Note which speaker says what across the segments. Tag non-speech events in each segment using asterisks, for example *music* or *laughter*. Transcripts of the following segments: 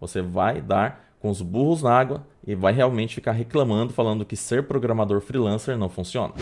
Speaker 1: Você vai dar com os burros na água e vai realmente ficar reclamando falando que ser programador freelancer não funciona.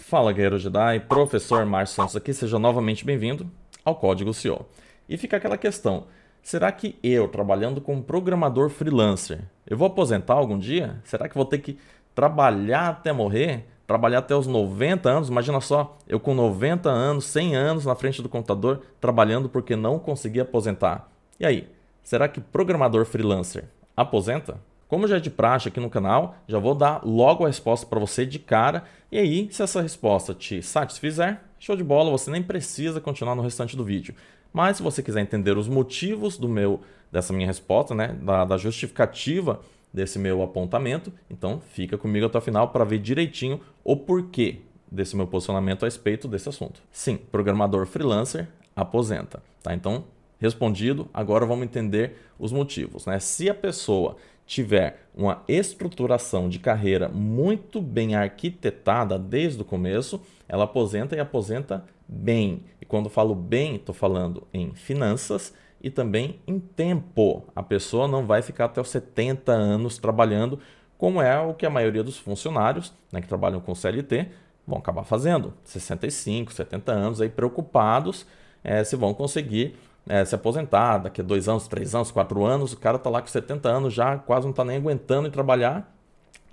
Speaker 1: Fala Guerreiro Jedi, professor Márcio Santos aqui, seja novamente bem-vindo ao Código CEO. E fica aquela questão, será que eu, trabalhando como programador freelancer, eu vou aposentar algum dia? Será que vou ter que trabalhar até morrer, trabalhar até os 90 anos, imagina só, eu com 90 anos, 100 anos na frente do computador, trabalhando porque não consegui aposentar. E aí, será que programador freelancer aposenta? Como já é de praxe aqui no canal, já vou dar logo a resposta para você de cara. E aí, se essa resposta te satisfizer, show de bola, você nem precisa continuar no restante do vídeo. Mas se você quiser entender os motivos do meu dessa minha resposta, né, da, da justificativa desse meu apontamento. Então fica comigo até o final para ver direitinho o porquê desse meu posicionamento a respeito desse assunto. Sim, programador freelancer aposenta. Tá? Então, respondido, agora vamos entender os motivos. Né? Se a pessoa tiver uma estruturação de carreira muito bem arquitetada desde o começo, ela aposenta e aposenta bem. E quando falo bem, estou falando em finanças e também em tempo. A pessoa não vai ficar até os 70 anos trabalhando, como é o que a maioria dos funcionários né, que trabalham com CLT vão acabar fazendo. 65, 70 anos aí preocupados é, se vão conseguir é, se aposentar daqui a dois anos, três anos, quatro anos. O cara está lá com 70 anos já, quase não está nem aguentando em trabalhar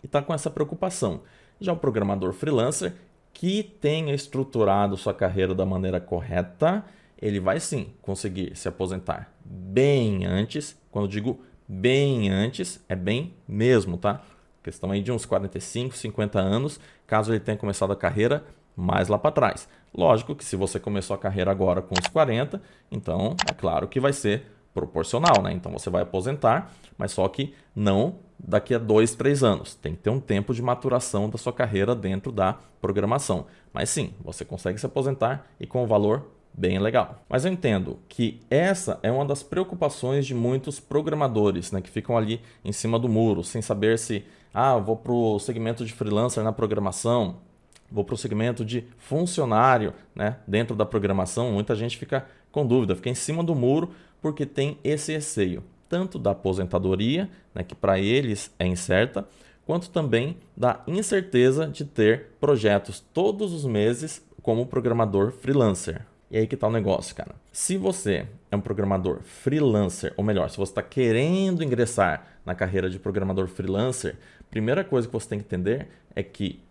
Speaker 1: e está com essa preocupação. Já o programador freelancer que tenha estruturado sua carreira da maneira correta, ele vai sim conseguir se aposentar bem antes. Quando digo bem antes, é bem mesmo, tá? Questão aí de uns 45, 50 anos, caso ele tenha começado a carreira mais lá para trás. Lógico que se você começou a carreira agora com os 40, então é claro que vai ser proporcional, né? Então você vai aposentar, mas só que não daqui a dois, três anos. Tem que ter um tempo de maturação da sua carreira dentro da programação. Mas sim, você consegue se aposentar e com o valor bem legal. Mas eu entendo que essa é uma das preocupações de muitos programadores, né, que ficam ali em cima do muro, sem saber se, ah, vou para o segmento de freelancer na programação, vou para o segmento de funcionário né, dentro da programação. Muita gente fica com dúvida, fica em cima do muro porque tem esse receio, tanto da aposentadoria, né, que para eles é incerta, quanto também da incerteza de ter projetos todos os meses como programador freelancer. E aí que tá o negócio, cara. Se você é um programador freelancer, ou melhor, se você está querendo ingressar na carreira de programador freelancer, primeira coisa que você tem que entender é que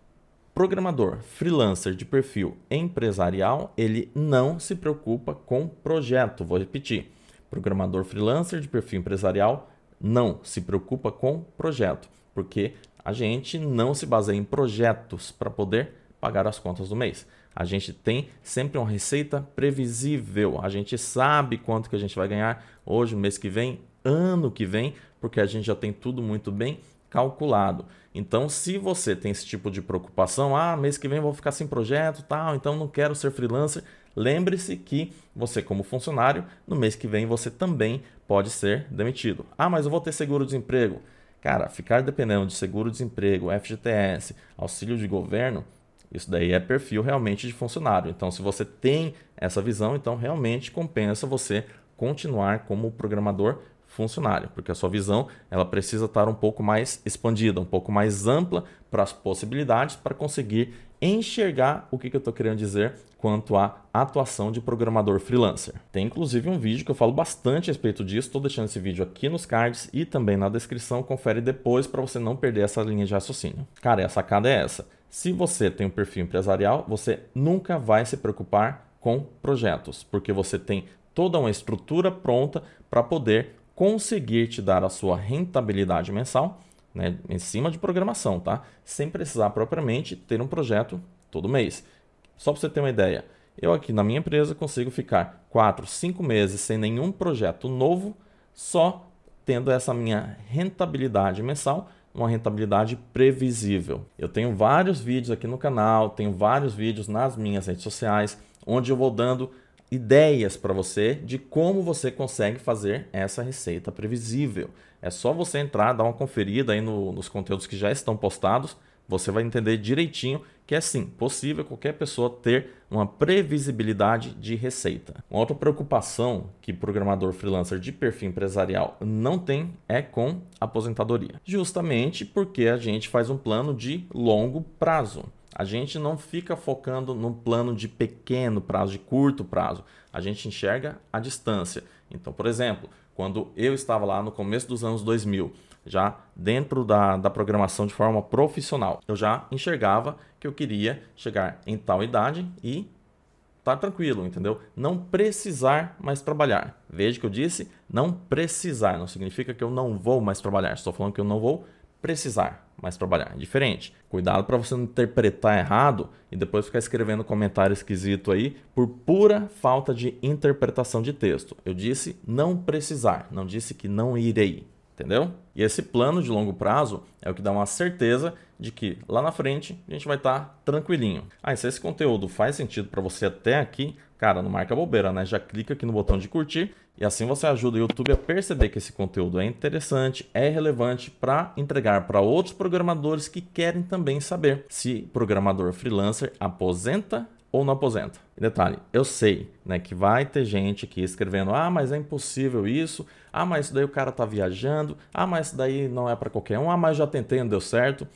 Speaker 1: programador freelancer de perfil empresarial, ele não se preocupa com projeto. Vou repetir. Programador freelancer de perfil empresarial não se preocupa com projeto, porque a gente não se baseia em projetos para poder pagar as contas do mês. A gente tem sempre uma receita previsível. A gente sabe quanto que a gente vai ganhar hoje, mês que vem, ano que vem, porque a gente já tem tudo muito bem calculado. Então, se você tem esse tipo de preocupação, ah, mês que vem vou ficar sem projeto, tal, então não quero ser freelancer, lembre-se que você como funcionário, no mês que vem você também pode ser demitido. Ah, mas eu vou ter seguro-desemprego. Cara, ficar dependendo de seguro-desemprego, FGTS, auxílio de governo, isso daí é perfil realmente de funcionário. Então, se você tem essa visão, então realmente compensa você continuar como programador funcionário, porque a sua visão ela precisa estar um pouco mais expandida, um pouco mais ampla para as possibilidades para conseguir enxergar o que, que eu estou querendo dizer quanto à atuação de programador freelancer. Tem inclusive um vídeo que eu falo bastante a respeito disso, estou deixando esse vídeo aqui nos cards e também na descrição, confere depois para você não perder essa linha de raciocínio. Cara, a sacada é essa se você tem um perfil empresarial, você nunca vai se preocupar com projetos, porque você tem toda uma estrutura pronta para poder conseguir te dar a sua rentabilidade mensal, né, em cima de programação, tá? Sem precisar propriamente ter um projeto todo mês. Só para você ter uma ideia, eu aqui na minha empresa consigo ficar 4, 5 meses sem nenhum projeto novo, só tendo essa minha rentabilidade mensal uma rentabilidade previsível. Eu tenho vários vídeos aqui no canal, tenho vários vídeos nas minhas redes sociais, onde eu vou dando ideias para você de como você consegue fazer essa receita previsível. É só você entrar, dar uma conferida aí no, nos conteúdos que já estão postados você vai entender direitinho que é sim possível qualquer pessoa ter uma previsibilidade de receita. Uma outra preocupação que programador freelancer de perfil empresarial não tem é com aposentadoria, justamente porque a gente faz um plano de longo prazo. A gente não fica focando no plano de pequeno prazo, de curto prazo. A gente enxerga a distância. Então, por exemplo, quando eu estava lá no começo dos anos 2000 já dentro da, da programação de forma profissional. Eu já enxergava que eu queria chegar em tal idade e tá tranquilo, entendeu? Não precisar mais trabalhar. Veja que eu disse não precisar, não significa que eu não vou mais trabalhar. Estou falando que eu não vou precisar mais trabalhar. É diferente. Cuidado para você não interpretar errado e depois ficar escrevendo comentário esquisito aí por pura falta de interpretação de texto. Eu disse não precisar, não disse que não irei, entendeu? E esse plano de longo prazo é o que dá uma certeza de que lá na frente a gente vai estar tá tranquilinho. Ah, e se esse conteúdo faz sentido para você até aqui, cara, não marca bobeira, né? Já clica aqui no botão de curtir e assim você ajuda o YouTube a perceber que esse conteúdo é interessante, é relevante para entregar para outros programadores que querem também saber se programador freelancer aposenta ou não aposenta. E detalhe, eu sei né, que vai ter gente aqui escrevendo: ah, mas é impossível isso, ah, mas isso daí o cara tá viajando, ah, mas isso daí não é para qualquer um, ah, mas já tentei, não deu certo.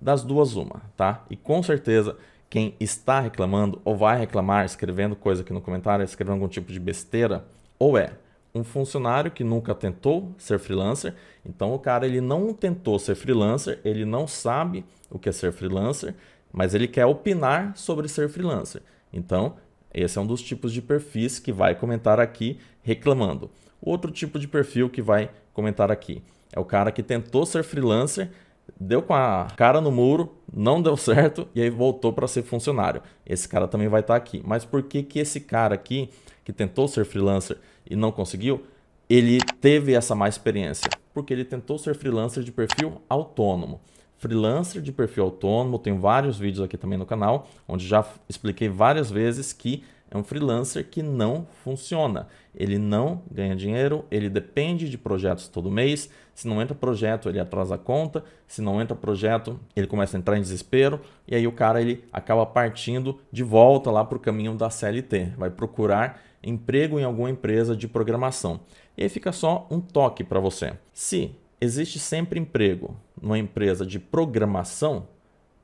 Speaker 1: Das duas, uma, tá? E com certeza, quem está reclamando ou vai reclamar escrevendo coisa aqui no comentário, escrevendo algum tipo de besteira, ou é um funcionário que nunca tentou ser freelancer. Então o cara ele não tentou ser freelancer, ele não sabe o que é ser freelancer, mas ele quer opinar sobre ser freelancer. Então, esse é um dos tipos de perfis que vai comentar aqui reclamando. Outro tipo de perfil que vai comentar aqui é o cara que tentou ser freelancer, deu com a cara no muro, não deu *laughs* certo e aí voltou para ser funcionário. Esse cara também vai estar tá aqui. Mas por que que esse cara aqui que tentou ser freelancer e não conseguiu, ele teve essa má experiência? Porque ele tentou ser freelancer de perfil autônomo freelancer de perfil autônomo, tenho vários vídeos aqui também no canal, onde já expliquei várias vezes que é um freelancer que não funciona. Ele não ganha dinheiro, ele depende de projetos todo mês. Se não entra projeto, ele atrasa a conta. Se não entra projeto, ele começa a entrar em desespero. E aí o cara ele acaba partindo de volta lá para o caminho da CLT. Vai procurar emprego em alguma empresa de programação. E aí fica só um toque para você. Se existe sempre emprego, numa empresa de programação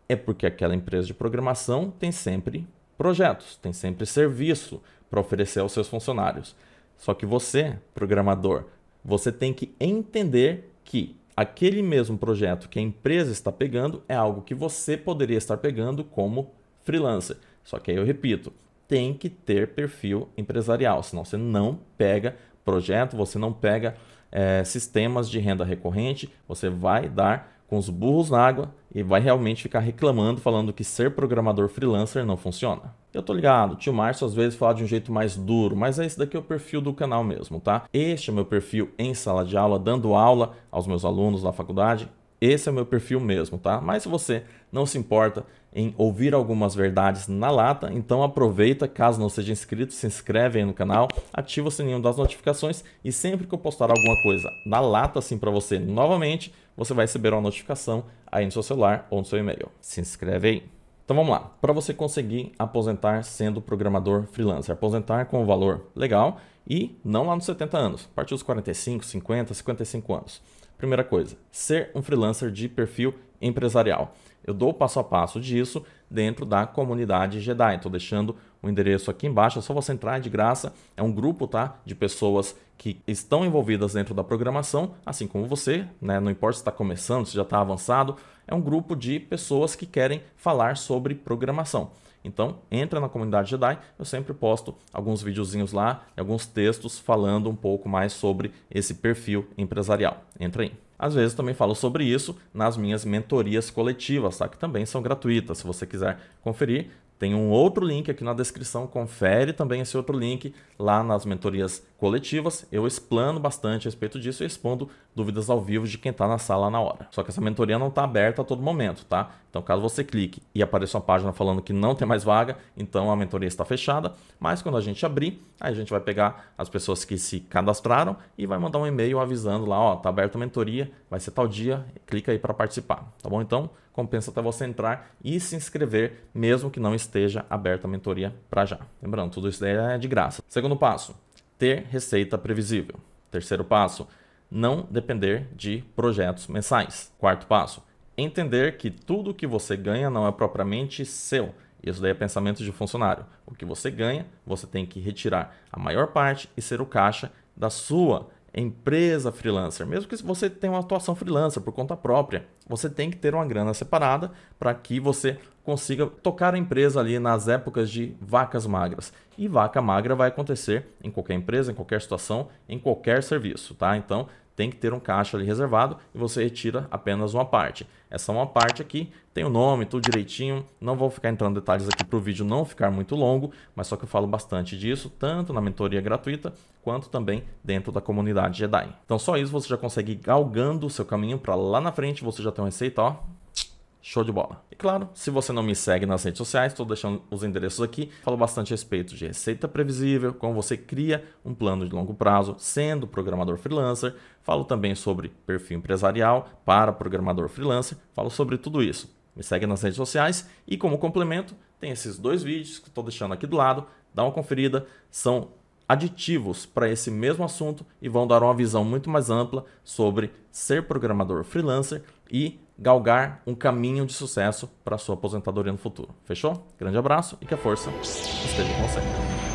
Speaker 1: é porque aquela empresa de programação tem sempre projetos, tem sempre serviço para oferecer aos seus funcionários. Só que você, programador, você tem que entender que aquele mesmo projeto que a empresa está pegando é algo que você poderia estar pegando como freelancer. Só que aí eu repito, tem que ter perfil empresarial, senão você não pega projeto, você não pega é, sistemas de renda recorrente, você vai dar com os burros na água e vai realmente ficar reclamando, falando que ser programador freelancer não funciona. Eu tô ligado, tio Márcio às vezes fala de um jeito mais duro, mas é esse daqui é o perfil do canal mesmo, tá? Este é meu perfil em sala de aula, dando aula aos meus alunos na faculdade, esse é o meu perfil mesmo, tá? Mas se você não se importa em ouvir algumas verdades na lata, então aproveita, caso não seja inscrito, se inscreve aí no canal, ativa o sininho das notificações e sempre que eu postar alguma coisa na lata assim para você novamente, você vai receber uma notificação aí no seu celular ou no seu e-mail. Se inscreve aí. Então vamos lá, para você conseguir aposentar sendo programador freelancer, aposentar com o um valor legal e não lá nos 70 anos, a partir dos 45, 50, 55 anos. Primeira coisa, ser um freelancer de perfil empresarial. Eu dou o passo a passo disso dentro da comunidade Jedi. Estou deixando o endereço aqui embaixo, é só você entrar é de graça. É um grupo tá, de pessoas que estão envolvidas dentro da programação, assim como você, né? não importa se está começando, se já está avançado, é um grupo de pessoas que querem falar sobre programação. Então, entra na comunidade Jedi, eu sempre posto alguns videozinhos lá, alguns textos falando um pouco mais sobre esse perfil empresarial. Entra aí. Às vezes também falo sobre isso nas minhas mentorias coletivas, tá? que também são gratuitas. Se você quiser conferir, tem um outro link aqui na descrição, confere também esse outro link lá nas mentorias coletivas, eu explano bastante a respeito disso e expondo dúvidas ao vivo de quem está na sala na hora. Só que essa mentoria não está aberta a todo momento, tá? Então, caso você clique e apareça uma página falando que não tem mais vaga, então a mentoria está fechada. Mas quando a gente abrir, aí a gente vai pegar as pessoas que se cadastraram e vai mandar um e-mail avisando lá, ó, tá aberta a mentoria, vai ser tal dia, clica aí para participar, tá bom? Então, compensa até você entrar e se inscrever, mesmo que não esteja aberta a mentoria para já. Lembrando, tudo isso daí é de graça. Segundo passo, ter receita previsível. Terceiro passo, não depender de projetos mensais. Quarto passo, entender que tudo que você ganha não é propriamente seu. Isso daí é pensamento de funcionário. O que você ganha, você tem que retirar a maior parte e ser o caixa da sua empresa freelancer, mesmo que você tenha uma atuação freelancer por conta própria, você tem que ter uma grana separada para que você consiga tocar a empresa ali nas épocas de vacas magras. E vaca magra vai acontecer em qualquer empresa, em qualquer situação, em qualquer serviço, tá? Então, tem que ter um caixa ali reservado e você retira apenas uma parte. Essa é uma parte aqui tem o nome, tudo direitinho. Não vou ficar entrando em detalhes aqui para o vídeo não ficar muito longo, mas só que eu falo bastante disso, tanto na mentoria gratuita quanto também dentro da comunidade Jedi. Então só isso você já consegue ir galgando o seu caminho para lá na frente, você já tem uma receita, ó, Show de bola. E claro, se você não me segue nas redes sociais, estou deixando os endereços aqui. Falo bastante a respeito de receita previsível, como você cria um plano de longo prazo sendo programador freelancer. Falo também sobre perfil empresarial para programador freelancer. Falo sobre tudo isso. Me segue nas redes sociais e como complemento, tem esses dois vídeos que estou deixando aqui do lado. Dá uma conferida, são aditivos para esse mesmo assunto e vão dar uma visão muito mais ampla sobre ser programador freelancer e galgar um caminho de sucesso para sua aposentadoria no futuro. Fechou? Grande abraço e que a força esteja com você.